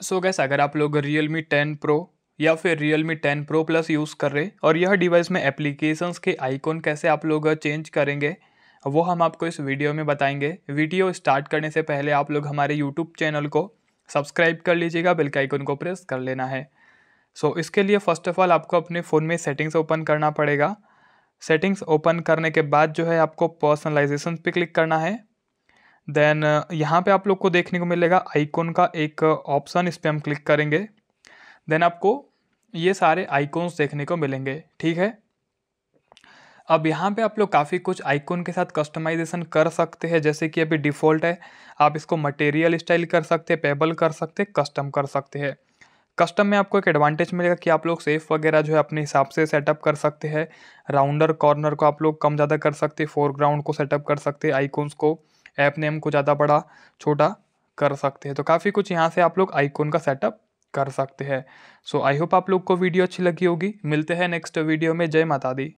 सो gas अगर आप लोग रियल मी टेन प्रो या फिर Realme ten pro plus use कर रहे और यह डिवाइस में एप्लीकेशंस के आइकॉन कैसे आप लोग चेंज करेंगे वो हम आपको इस वीडियो में बताएंगे वीडियो स्टार्ट करने से पहले आप लोग हमारे यूट्यूब चैनल को सब्सक्राइब कर लीजिएगा बेल के आइकन को प्रेस कर लेना है सो so, इसके लिए फ़र्स्ट ऑफ़ ऑल आपको अपने फ़ोन में सेटिंग्स ओपन करना पड़ेगा सेटिंग्स ओपन करने के बाद जो है आपको पर्सनलाइजेशन पे क्लिक करना है देन uh, यहाँ पे आप लोग को देखने को मिलेगा आइकॉन का एक ऑप्शन uh, इस पर हम क्लिक करेंगे देन आपको ये सारे आइकॉन्स देखने को मिलेंगे ठीक है अब यहाँ पे आप लोग काफ़ी कुछ आइकॉन के साथ कस्टमाइजेशन कर सकते हैं जैसे कि अभी डिफ़ॉल्ट है आप इसको मटेरियल स्टाइल कर सकते हैं पेबल कर सकते हैं कस्टम कर सकते हैं कस्टम में आपको एक एडवांटेज मिलेगा कि आप लोग सेफ वगैरह जो है अपने हिसाब से सेटअप कर सकते हैं राउंडर कॉर्नर को आप लोग कम ज़्यादा कर सकते हैं फोरग्राउंड को सेटअप कर सकते हैं आइकॉन्स को ऐप नेम को ज़्यादा बड़ा छोटा कर सकते हैं तो काफ़ी कुछ यहाँ से आप लोग आइकोन का सेटअप कर सकते हैं सो आई होप आप लोग को वीडियो अच्छी लगी होगी मिलते हैं नेक्स्ट वीडियो में जय माता दी